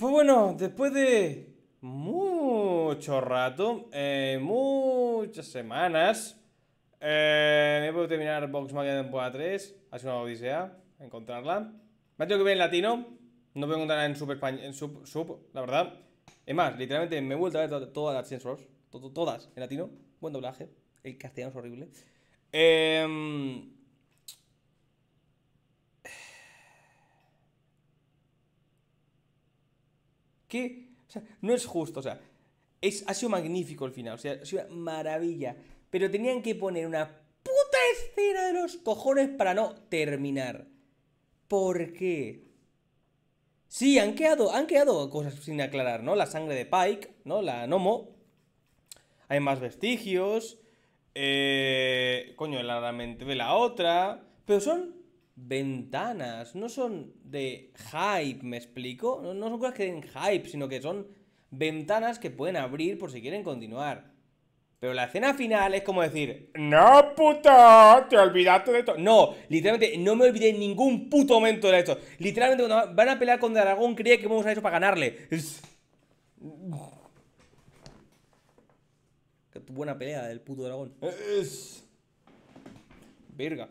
Pues bueno, después de mucho rato, eh, muchas semanas, eh, he podido terminar Box Mafia temporada 3. Ha sido una odisea encontrarla. Me ha tenido que ver en latino. No puedo encontrarla en Super en sub, la verdad. Es más, literalmente me he vuelto a ver todas las censors. todas en latino. Buen doblaje. El castellano es horrible. Eh. ¿Qué? O sea, no es justo, o sea, es, ha sido magnífico el final, o sea, ha sido una maravilla. Pero tenían que poner una puta escena de los cojones para no terminar. ¿Por qué? Sí, han quedado, han quedado cosas sin aclarar, ¿no? La sangre de Pike, ¿no? La Nomo. Hay más vestigios. Eh, coño, la mente de la otra. Pero son ventanas, no son de hype, ¿me explico? No, son cosas que den hype, sino que son ventanas que pueden abrir por si quieren continuar. Pero la escena final es como decir, no, puta, te olvidaste de esto. No, literalmente, no me olvidé en ningún puto momento de esto. Literalmente, cuando van a pelear con Dragón, creía que vamos a eso para ganarle. Qué buena pelea del puto dragón. Es... Verga.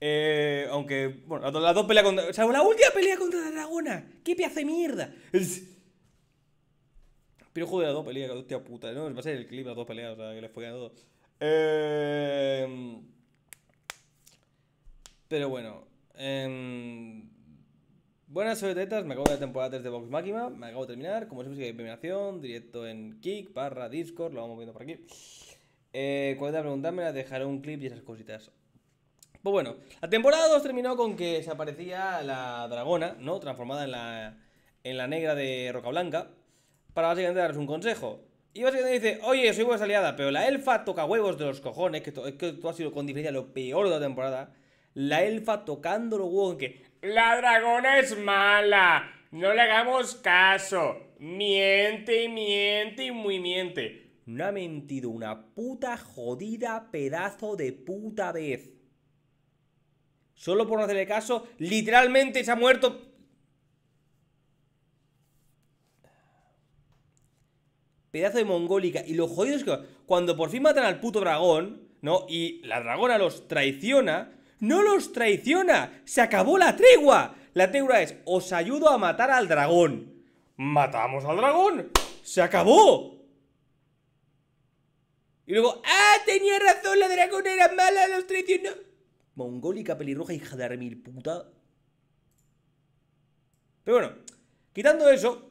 Eh, aunque, bueno, las dos, peleas contra. O sea, la última pelea contra la dragona. ¡Qué pedazo de mierda! Pero joder, las dos peleas, hostia puta. No, va a ser el clip, las dos peleas, o sea, que les fue todo. Eh, pero bueno. Eh, buenas sobre tetas, me acabo de la temporada 3 de Vox Máquina. Me acabo de terminar. Como siempre, hay premiación. Directo en Kick, barra Discord, lo vamos viendo por aquí. Eh, cuando preguntármela, dejaré un clip y esas cositas. Pues bueno, la temporada 2 terminó con que se aparecía la dragona, ¿no? Transformada en la, en la negra de Roca Blanca. Para básicamente daros un consejo. Y básicamente dice, oye, soy buena aliada, pero la elfa toca huevos de los cojones, que, esto ha sido con diferencia lo peor de la temporada. La elfa tocando los huevos en que... La dragona es mala, no le hagamos caso. Miente y miente y muy miente. No ha mentido una puta jodida pedazo de puta vez. Solo por no hacerle caso, literalmente se ha muerto. Pedazo de mongólica. Y lo jodido es que cuando por fin matan al puto dragón, ¿no? Y la dragona los traiciona. ¡No los traiciona! ¡Se acabó la tregua! La tregua es, os ayudo a matar al dragón. ¡Matamos al dragón! ¡Se acabó! Y luego, ¡ah! Tenía razón, la dragona era mala, los traicionó. Mongólica, pelirroja, hija de armil puta. Pero bueno, quitando eso,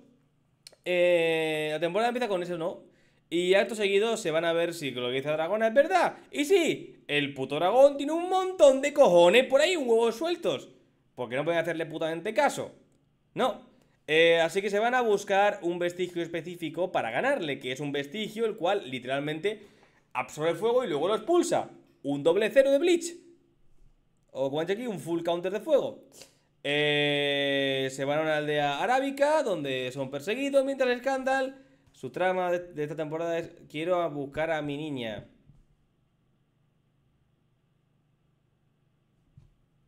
eh, la temporada empieza con eso, no. Y acto seguido se van a ver si lo que dice Dragona es verdad. Y sí, el puto dragón tiene un montón de cojones por ahí, huevos sueltos. Porque no pueden hacerle putamente caso. No. Eh, así que se van a buscar un vestigio específico para ganarle, que es un vestigio el cual literalmente absorbe fuego y luego lo expulsa. Un doble cero de Bleach o como aquí, un full counter de fuego. Eh, se van a una aldea arábica donde son perseguidos mientras el escándal. Su trama de, esta temporada es quiero buscar a mi niña.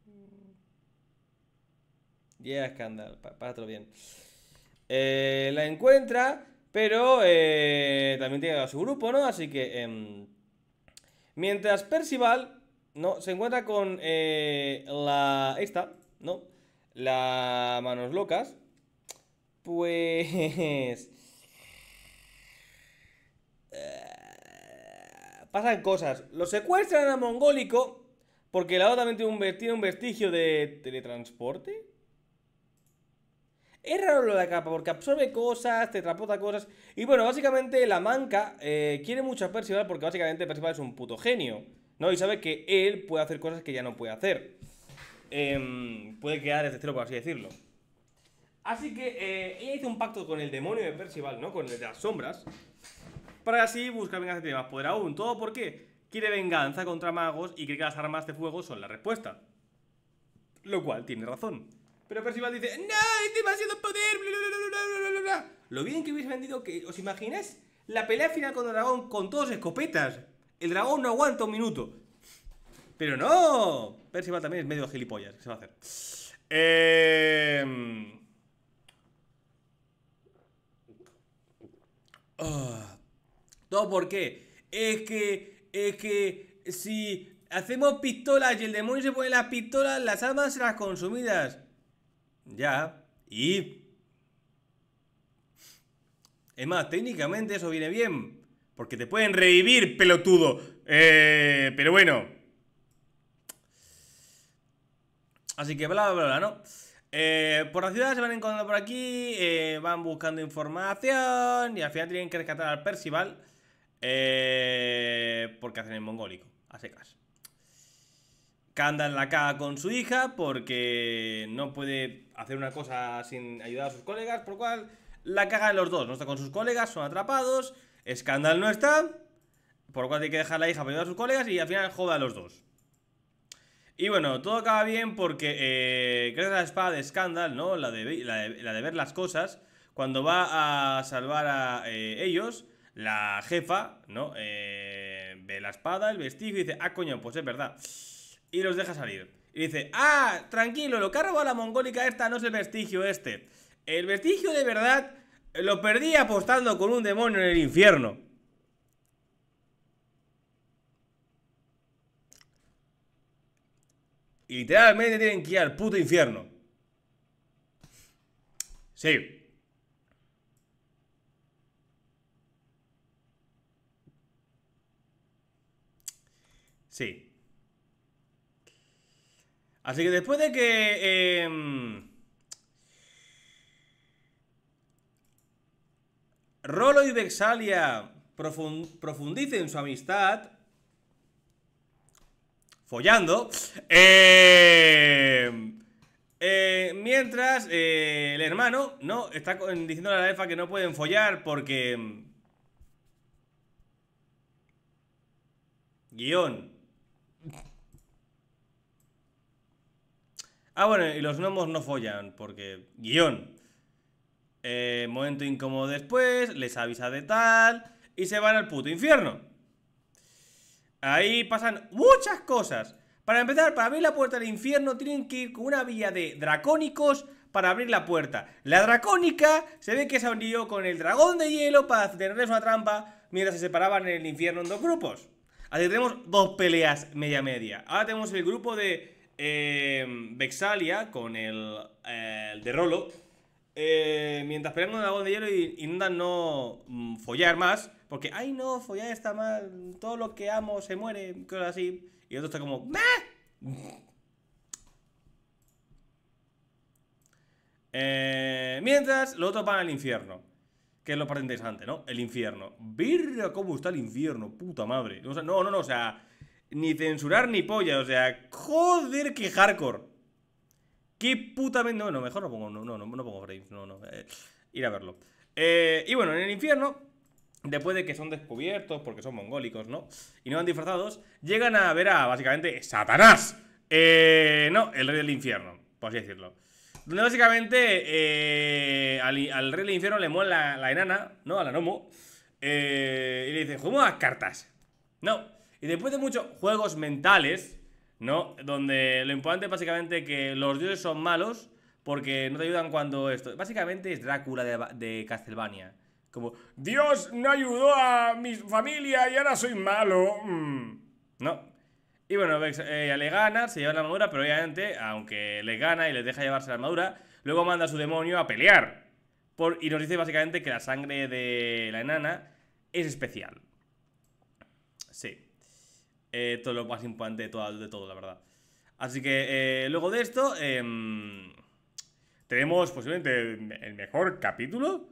Mm. Yeah, escándalo, otro bien. Eh, la encuentra, pero eh, también tiene a su grupo, ¿no? Así que... Em, mientras Percival no, se encuentra con eh, la... Esta, ¿no? La manos locas. Pues... Eh, pasan cosas. Lo secuestran a Mongólico. Porque la otra también tiene un, vestigio, un vestigio de teletransporte. Es raro lo de la capa, porque absorbe cosas, te trapota cosas. Y bueno, básicamente la manca eh, quiere mucho a Percival, porque básicamente Percival es un puto genio. ¿no? Y sabe que él puede hacer cosas que ya no puede hacer. Em, puede quedar desde cero, por así decirlo. Así que eh, ella hizo un pacto con el demonio de Percival, ¿no? Con el de las sombras. Para así buscar venganza de más poder aún. ¿Todo porque Quiere venganza contra magos y cree que las armas de fuego son la respuesta. Lo cual tiene razón. Pero Percival dice, ¡No! ¡Es demasiado poder! Lo bien que hubiese vendido que... ¿Os imagináis? La pelea final con Dragón con todos escopetas. El dragón no aguanta un minuto. Pero no. Percival también es medio gilipollas. ¿Qué se va a hacer? ¿Todo em, ah. por qué? Es que, es que si hacemos pistolas y el demonio se pone las pistolas, las armas serán consumidas. Ya, y... Es más, técnicamente eso viene bien. Porque te pueden revivir, pelotudo. Eh, pero bueno. Así que bla, bla, bla, ¿no? Eh, por la ciudad se van encontrando por aquí, eh, van buscando información y al final tienen que rescatar al Percival eh, porque hacen el mongólico, a secas. ...candan en la caga con su hija porque no puede hacer una cosa sin ayudar a sus colegas, por lo cual la caga de los dos, no está con sus colegas, son atrapados escándalo no está, por lo cual tiene que dejar a la hija para ayudar a sus colegas y al final joda a los dos. Y bueno, todo acaba bien porque eh, la espada de Scandal, ¿no? La de, ver las cosas, cuando va a salvar a eh, ellos, la jefa, ¿no? Eh, ve la espada, el vestigio y dice, ah, coño, pues es verdad. Y los deja salir. Y dice, ah, tranquilo, lo que ha robado la mongólica esta no es el vestigio este. El vestigio de verdad lo perdí apostando con un demonio en el infierno. Y literalmente tienen que ir al puto infierno. Sí. Sí. Así que después de que... Em, Rolo y Vexalia profundicen su amistad. Follando. Eh, eh, mientras eh, el hermano, ¿no? Está diciendo a la EFA que no pueden follar porque... Guión. Ah, bueno, y los gnomos no follan porque... Guión. Eh, momento incómodo después, les avisa de tal y se van al puto infierno. Ahí pasan muchas cosas. Para empezar, para abrir la puerta del infierno tienen que ir con una vía de dracónicos para abrir la puerta. La dracónica se ve que se unió con el dragón de hielo para tenerles una trampa mientras se separaban en el infierno en dos grupos. Así que tenemos dos peleas media-media. Ahora tenemos el grupo de Bexalia eh, Vexalia con el eh, de Rolo eh, mientras pelean con el de hielo y intentan no mm, follar más, porque, ay no, follar está mal, todo lo que amo se muere, cosas así. Y el otro está como, meh eh, mientras los otros van al infierno, que es lo más interesante, ¿no? El infierno. Virga, cómo está el infierno, puta madre. no, no, no, o sea, ni censurar ni polla, o sea, joder, que hardcore. Qué puta... mente... mejor no pongo, no, pongo frames, no, no. Eh, ir a verlo. Eh, y bueno, en el infierno, después de que son descubiertos, porque son mongólicos, ¿no? Y no van disfrazados, llegan a ver a, básicamente, Satanás. Eh, no, el rey del infierno, por así decirlo. Donde básicamente al, rey del infierno le mueve la, enana, ¿no? A la Nomo. y le dice, juguemos a cartas. No. Y después de muchos juegos mentales, ¿no? Donde lo importante es básicamente que los dioses son malos porque no te ayudan cuando esto. Básicamente es Drácula de, de Castlevania. Como, Dios no ayudó a mi familia y ahora soy malo. Mm. No. Y bueno, ella eh, le gana, se lleva la armadura, pero obviamente, aunque le gana y le deja llevarse la armadura, luego manda a su demonio a pelear. Por, y nos dice básicamente que la sangre de la enana es especial. Sí eh, lo más importante de todo, de todo la verdad. Así que eh, luego de esto, em, tenemos posiblemente el mejor capítulo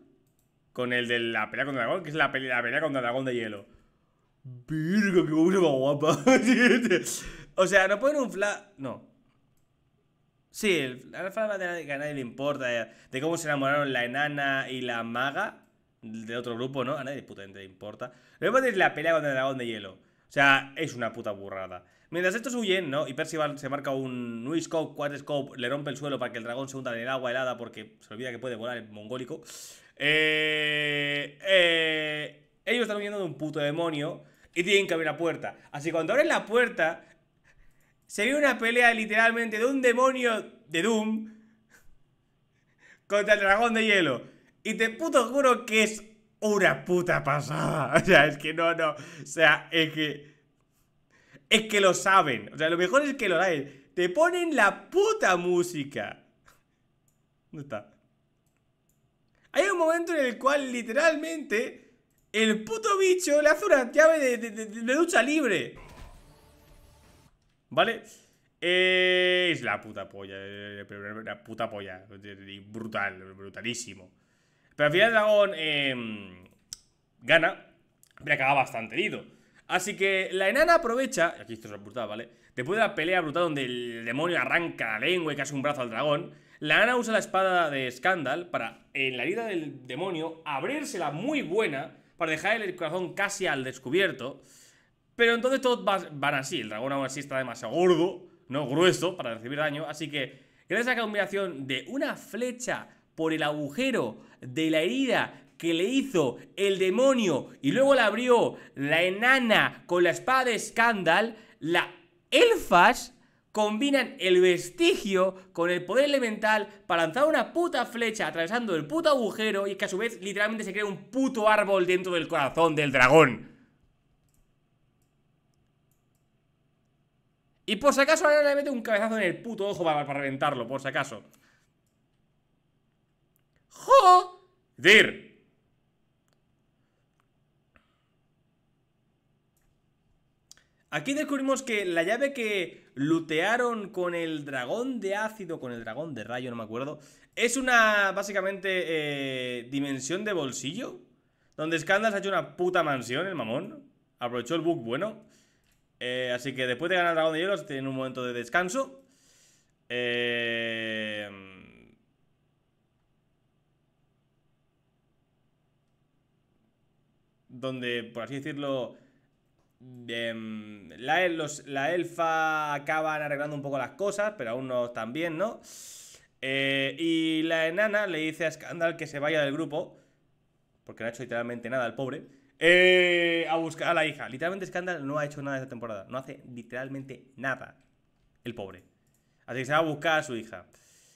con el de la pelea contra dragón, que es la pelea, la contra dragón de hielo. Virgo, qué guapa. o sea, no ponen un fla No. Sí, el, la de que a nadie le importa, de, cómo se enamoraron la enana y la maga de otro grupo, ¿no? A nadie puta le importa. Luego es la pelea contra el dragón de hielo. O sea, es una puta burrada. Mientras estos huyen, ¿no? Y Percival se marca un Nuiscope, Scope, Scope, le rompe el suelo para que el dragón se hunda en el agua helada porque se olvida que puede volar el mongólico. Eh, eh, ellos están huyendo de un puto demonio y tienen que abrir la puerta. Así que cuando abren la puerta, se ve una pelea literalmente de un demonio de Doom contra el dragón de hielo. Y te puto juro que es una puta pasada. O sea, es que no, no. O sea, es que. Es que lo saben. O sea, lo mejor es que lo saben. Te ponen la puta música. ¿Dónde está? Hay un momento en el cual literalmente el puto bicho le hace una llave de, lucha libre. ¿Vale? es la puta polla. La eh, puta polla. Brutal, brutalísimo. Pero al final Dragón em, gana, pero acaba bastante herido. Así que la enana aprovecha, aquí esto es brutal, ¿vale? Después de la pelea brutal donde el demonio arranca la lengua y casi un brazo al dragón, la enana usa la espada de Scandal para, en la vida del demonio, abrírsela muy buena para dejar el corazón casi al descubierto. Pero entonces todos van así, el dragón aún así está demasiado gordo, no grueso, para recibir daño, así que gracias a la combinación de una flecha por el agujero de la herida que le hizo el demonio y luego la abrió la enana con la espada de Scandal, la elfas combinan el vestigio con el poder elemental para lanzar una puta flecha atravesando el puto agujero y que a su vez literalmente se crea un puto árbol dentro del corazón del dragón. Y por si acaso ahora le mete un cabezazo en el puto ojo para, para reventarlo, por si acaso dir. Aquí descubrimos que la llave que lutearon con el dragón de ácido, con el dragón de rayo, no me acuerdo, es una, básicamente, eh, dimensión de bolsillo, donde se ha hecho una puta mansión, el mamón. Aprovechó el bug bueno. Eh, así que después de ganar el dragón de hielo, tienen un momento de descanso. Eh... donde, por así decirlo, em, la, elfa acaban arreglando un poco las cosas, pero aún no están bien, ¿no? Eh, y la enana le dice a Scandal que se vaya del grupo, porque no ha hecho literalmente nada al pobre, eh, a buscar a la hija. Literalmente Scandal no ha hecho nada esta temporada, no hace literalmente nada el pobre. Así que se va a buscar a su hija.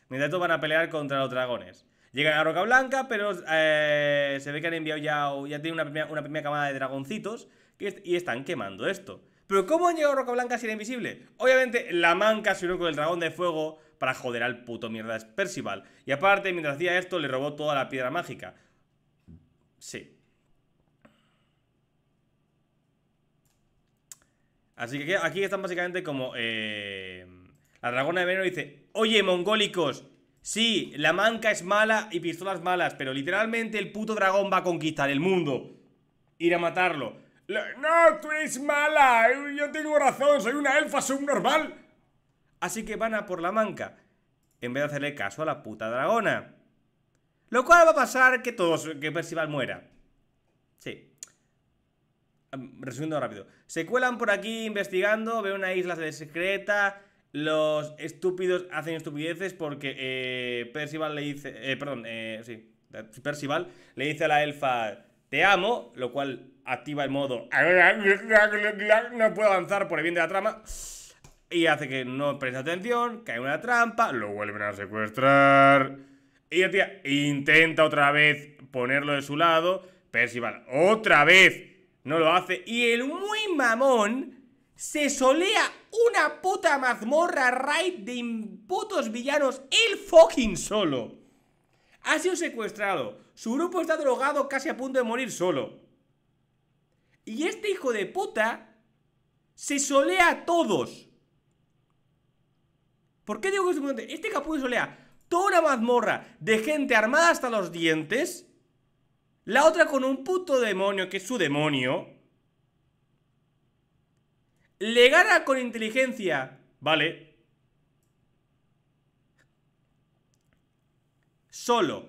Mientras tanto van a pelear contra los dragones. Llegan a Roca Blanca, pero eh, se ve que han enviado ya, ya tiene una primera, camada de dragoncitos y están quemando esto. Pero ¿cómo han llegado a Roca Blanca si era invisible? Obviamente la manca se unió con el dragón de fuego para joder al puto mierda es Percival. Y aparte, mientras hacía esto, le robó toda la piedra mágica. Sí. Así que aquí están básicamente como... Eh... La dragona de veneno dice, oye, mongólicos, Sí, la manca es mala y pistolas malas, pero literalmente el puto dragón va a conquistar el mundo. Ir a matarlo. No, tú eres mala, yo tengo razón, soy una elfa subnormal. Así que van a por la manca, en vez de hacerle caso a la puta dragona. Lo cual va a pasar que todos, que Percival muera. Sí. Em, resumiendo rápido. Se cuelan por aquí investigando, ve una isla secreta, los estúpidos hacen estupideces porque eh, Percival le dice. Eh, perdón, eh, sí. Percival le dice a la elfa: Te amo, lo cual activa el modo. No puedo avanzar por el bien de la trama. Y hace que no preste atención, cae una trampa, lo vuelven a secuestrar. Y la tía intenta otra vez ponerlo de su lado. Percival otra vez no lo hace. Y el muy mamón se solea una puta mazmorra raid de putos villanos el fucking solo. Ha sido secuestrado, su grupo está drogado casi a punto de morir solo. Y este hijo de puta se solea a todos. ¿Por qué digo que es importante? Este capullo solea toda una mazmorra de gente armada hasta los dientes, la otra con un puto demonio que es su demonio le gana con inteligencia. Vale. Solo.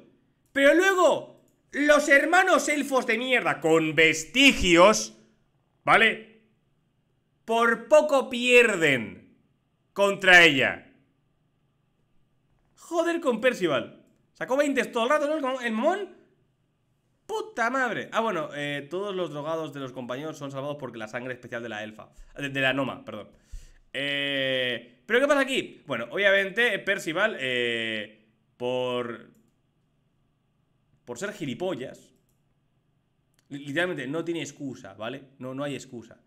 Pero luego, los hermanos elfos de mierda con vestigios. ¿Vale? Por poco pierden contra ella. Joder con Percival. Sacó 20 todo el rato, ¿no? El Mon puta madre. Ah, bueno, eh, todos los drogados de los compañeros son salvados porque la sangre especial de la elfa. De, la Noma, perdón. Eh, ¿Pero qué pasa aquí? Bueno, obviamente Percival, eh, por... Por ser gilipollas. Literalmente, no tiene excusa, ¿vale? No, no hay excusa.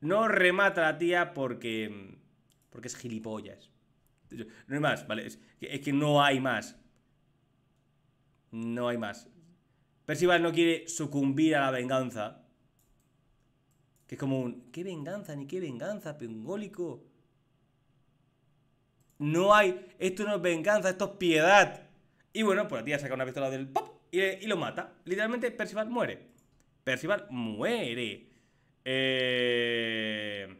No remata la tía porque... Porque es gilipollas. No hay más, ¿vale? es que no hay más. No hay más. Percival no quiere sucumbir a la venganza. Que es como un... ¿Qué venganza? Ni qué venganza, pingólico. No hay... Esto no es venganza, esto es piedad. Y bueno, pues la tía saca una pistola del pop y, lo mata. Literalmente Percival muere. Percival muere. Eh,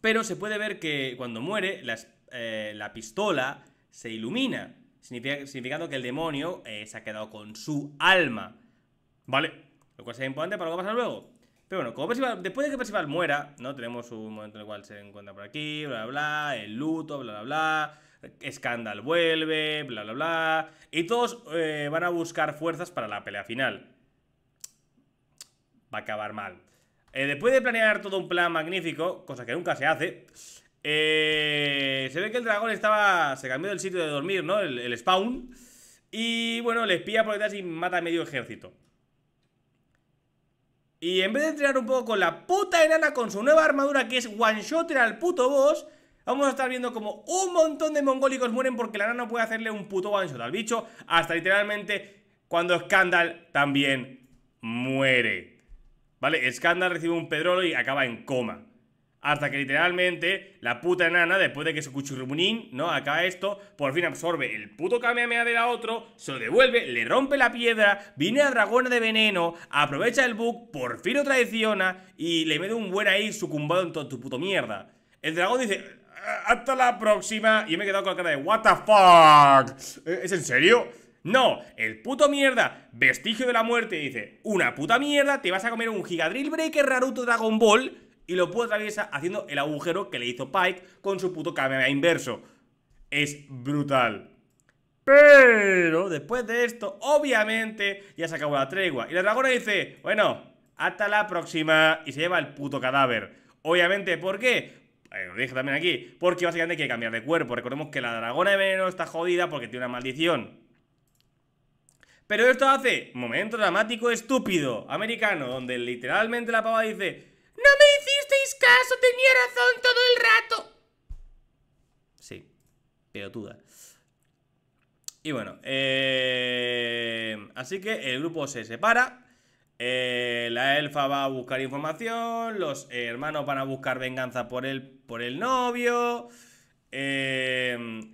pero se puede ver que cuando muere, la eh, pistola se ilumina significando que el demonio eh, se ha quedado con su alma. ¿Vale? Lo cual es importante para lo que pasa luego. Pero bueno, después de que Percival muera, ¿no? Tenemos un momento en el cual se encuentra por aquí, bla, bla, bla, el luto, bla, bla, bla. escándal vuelve, bla, bla, bla. Y todos eh, van a buscar fuerzas para la pelea final. Va a acabar mal. Eh, después de planear todo un plan magnífico, cosa que nunca se hace, eh, se ve que el dragón estaba. Se cambió del sitio de dormir, ¿no? El, spawn. Y bueno, le espía por detrás y mata a medio ejército. Y en vez de entrenar un poco con la puta enana con su nueva armadura que es one shotter al puto boss, vamos a estar viendo como un montón de mongólicos mueren porque la enana no puede hacerle un puto one shot al bicho, hasta literalmente cuando Scandal también muere. ¿Vale? Scandal recibe un pedrolo y acaba en coma hasta que literalmente la puta enana, después de que su cuchurrumunín, ¿no? Acaba esto, por fin absorbe el puto Kamehameha de la otro, se lo devuelve, le rompe la piedra, viene a dragón de veneno, aprovecha el bug, por fin lo traiciona y le mete un buen ahí sucumbado en toda tu puto mierda. El dragón dice, hasta la próxima, y me he quedado con la cara de, what the fuck, ¿E-, ¿es en serio? No, el puto mierda, vestigio de la muerte, dice, una puta mierda, te vas a comer un gigadrill breaker raruto Dragon Ball y lo puede atraviesa haciendo el agujero que le hizo Pike con su puto Kamehameha inverso. Es brutal. Pero después de esto, obviamente, ya se acabó la tregua. Y la dragona dice, bueno, hasta la próxima. Y se lleva el puto cadáver. Obviamente, ¿por qué? Eh, lo dije también aquí. Porque básicamente hay que cambiar de cuerpo. Recordemos que la dragona de veneno está jodida porque tiene una maldición. Pero esto hace momento dramático estúpido americano, donde literalmente la pava dice, ¡No me hicisteis caso! ¡Tenía razón todo el rato! Sí, pelotuda. Y bueno, eh, así que el grupo se separa. Eh, la elfa va a buscar información. Los hermanos van a buscar venganza por el, por el novio. Eh,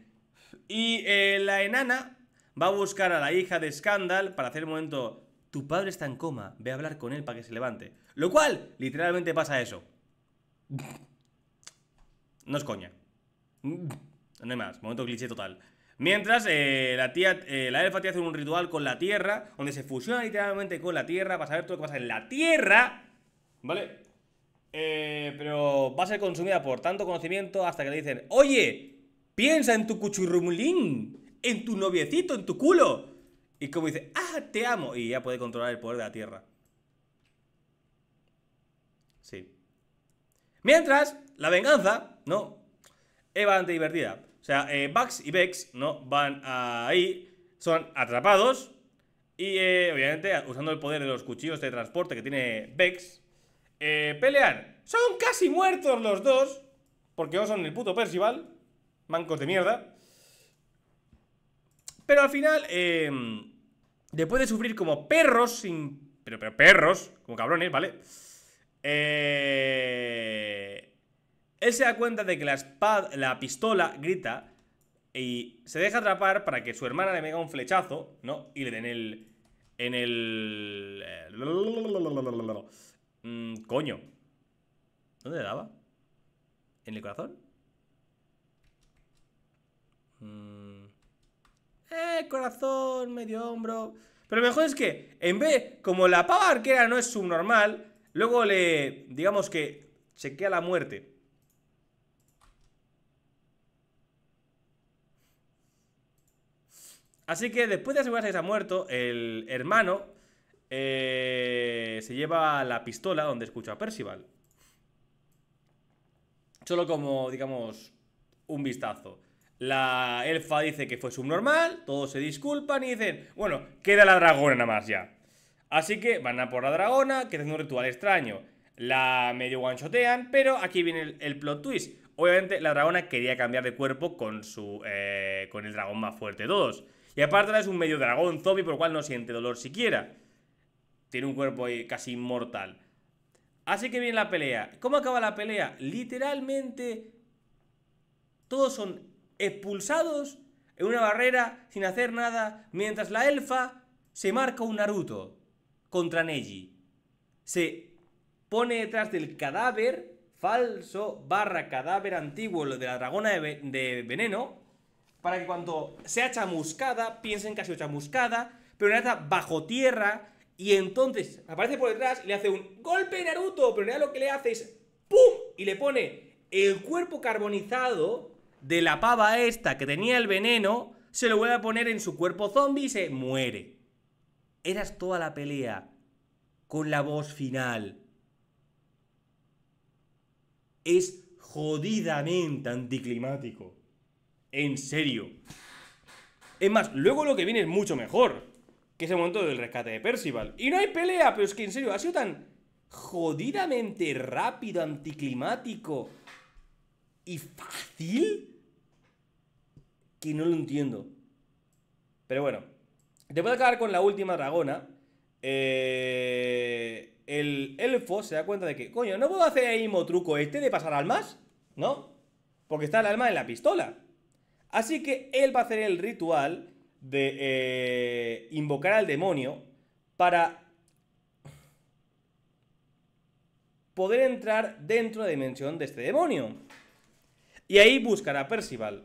y la enana va a buscar a la hija de Scandal para hacer un momento tu padre está en coma, ve a hablar con él para que se levante. Lo cual, literalmente pasa eso. No es coña. No hay más, momento cliché total. Mientras eh, la tía, eh, la elfa tía hace un ritual con la tierra, donde se fusiona literalmente con la tierra para saber todo lo que pasa en la tierra. ¿Vale? Eh, pero va a ser consumida por tanto conocimiento hasta que le dicen, oye, piensa en tu cuchurrumulín, en tu noviecito, en tu culo. Y como dice, ¡ah, te amo! Y ya puede controlar el poder de la tierra. Sí. Mientras, la venganza, ¿no? Es bastante divertida. O sea, eh, y Bex, ¿no? Van ahí, son atrapados. Y eh, obviamente, usando el poder de los cuchillos de transporte que tiene Bex, eh, pelean. Son casi muertos los dos. Porque no son el puto Percival. Mancos de mierda. Pero al final, eh, después de sufrir como perros, sin, pero, pero perros, como cabrones, ¿vale? Eh, él se da cuenta de que la, espada, la pistola grita y se deja atrapar para que su hermana le venga un flechazo, ¿no? Y le den el... En el... Eh, mm, coño. ¿Dónde le daba? ¿En el corazón? Mm eh, corazón, medio hombro. Pero lo mejor es que, en vez, como la pava arquera no es subnormal, luego le, digamos que, chequea la muerte. Así que después de asegurarse que se ha muerto, el hermano eh, se lleva la pistola donde escucha a Percival. Solo como, digamos, un vistazo. La elfa dice que fue subnormal, todos se disculpan y dicen, bueno, queda la dragona nada más ya. Así que van a por la dragona, que es un ritual extraño. La medio guanchotean, pero aquí viene el, plot twist. Obviamente la dragona quería cambiar de cuerpo con su eh, con el dragón más fuerte de todos. Y aparte es un medio dragón zombie, por lo cual no siente dolor siquiera. Tiene un cuerpo casi inmortal. Así que viene la pelea. ¿Cómo acaba la pelea? Literalmente todos son expulsados en una barrera sin hacer nada mientras la elfa se marca un Naruto contra Neji. Se pone detrás del cadáver falso barra cadáver antiguo de la dragona de, veneno para que cuando sea chamuscada piensen que ha sido chamuscada, pero en realidad bajo tierra y entonces aparece por detrás y le hace un golpe Naruto, pero en realidad lo que le hace es ¡pum! y le pone el cuerpo carbonizado de la pava esta que tenía el veneno, se lo vuelve a poner en su cuerpo zombie y se muere. Eras toda la pelea con la voz final. Es jodidamente anticlimático. En serio. Es más, luego lo que viene es mucho mejor. Que ese momento del rescate de Percival. Y no hay pelea, pero es que en serio, ha sido tan jodidamente rápido, anticlimático y fácil que no lo entiendo. Pero bueno, Después de acabar con la última dragona. Eh, el elfo se da cuenta de que, coño, no puedo hacer el mismo truco este de pasar almas, ¿no? Porque está el alma en la pistola. Así que él va a hacer el ritual de eh, invocar al demonio para poder entrar dentro de la dimensión de este demonio. Y ahí buscan a Percival,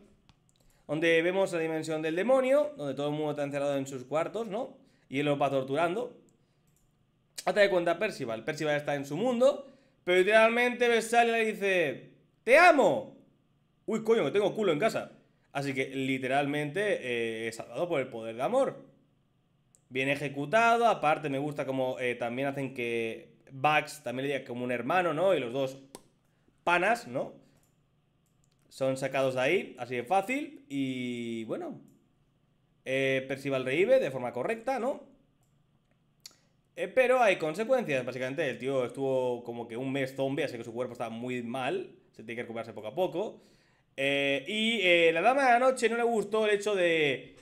donde vemos la dimensión del demonio, donde todo el mundo está encerrado en sus cuartos, ¿no? Y él lo va torturando. Hasta de cuenta Percival. Percival está en su mundo, pero literalmente ves le dice, ¡Te amo! Uy, coño, que tengo culo en casa. Así que literalmente eh, es salvado por el poder de amor. Bien ejecutado, aparte me gusta como eh, también hacen que Bugs también le diga como un hermano, ¿no? Y los dos panas, ¿no? son sacados de ahí, así de fácil. Y bueno, eh, Perciba Percival reíbe de forma correcta, ¿no? Eh, pero hay consecuencias, básicamente. El tío estuvo como que un mes zombie, así que su cuerpo está muy mal. Se tiene que recuperarse poco a poco. Eh, y la dama de la noche no le gustó el hecho de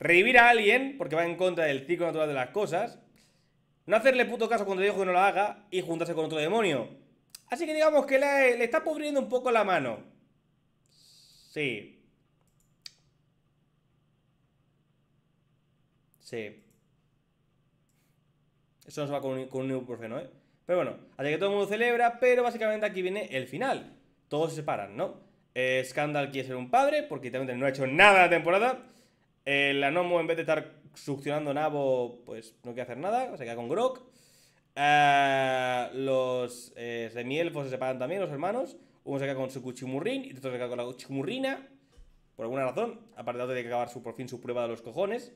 revivir a alguien, porque va en contra del ciclo natural de las cosas. No hacerle puto caso cuando le dijo que no lo haga y juntarse con otro demonio. Así que digamos que le, le está pudriendo un poco la mano. Sí. Sí. Eso no se va con un, con un ¿eh? Pero bueno, así que todo el mundo celebra, pero básicamente aquí viene el final. Todos se separan, ¿no? Scandal quiere ser un padre, porque también no ha hecho nada la temporada. Eh, la Nomo, en vez de estar succionando nabo, pues no quiere hacer nada, se queda con Grock Eh, los eh, semielfos se separan también, los hermanos uno se queda con su cuchimurrín y otro se queda con la cuchimurrina. Por alguna razón, aparte de que acabar su, por fin su prueba de los cojones.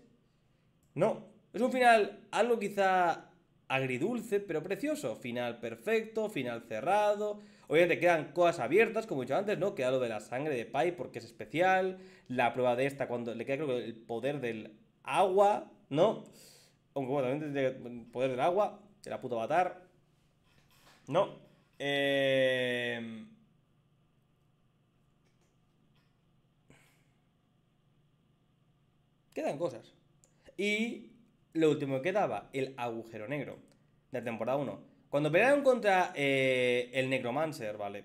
No, es un final algo quizá agridulce, pero precioso. Final perfecto, final cerrado. Obviamente quedan cosas abiertas, como he dicho antes, ¿no? Queda lo de la sangre de Pai porque es especial. La prueba de esta cuando le queda creo que el poder del agua, ¿no? Aunque bueno, también tiene el mm, poder del agua, de la puta avatar. No. Eh... quedan cosas. Y lo último que quedaba, el agujero negro de la temporada 1. Cuando pelearon contra eh, el Necromancer, ¿vale?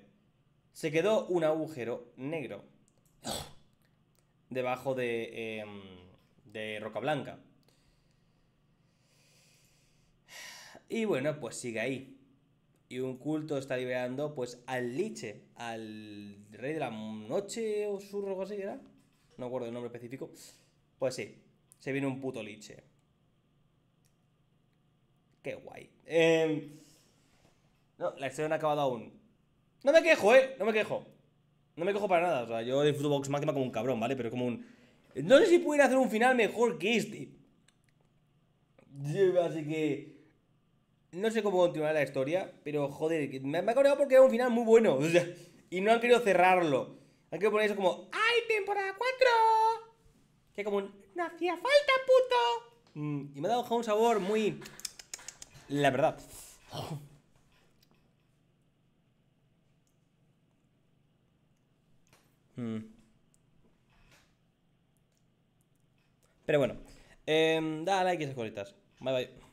Se quedó un agujero negro debajo de, em, de Roca Blanca. Y bueno, pues sigue ahí. Y un culto está liberando pues al Liche, al Rey de la Noche o su algo así, ¿era? No acuerdo el nombre específico. Pues sí, se viene un puto liche. Qué guay. Em, no, la historia no ha acabado aún. No me quejo, eh. No me quejo. No me quejo para nada. O sea, yo disfruto Box Máxima como un cabrón, ¿vale? Pero como un. No sé si pudiera hacer un final mejor que este. Así que. No sé cómo continuar la historia, pero joder, me, ha porque era un final muy bueno. y no han querido cerrarlo. Han querido poner eso como. ¡Ay, temporada 4! que como un ¡No hacía falta, puto! Mm, y me ha dado un sabor muy... La verdad. Mm. Pero bueno. Em, da like y esas cositas. Bye bye.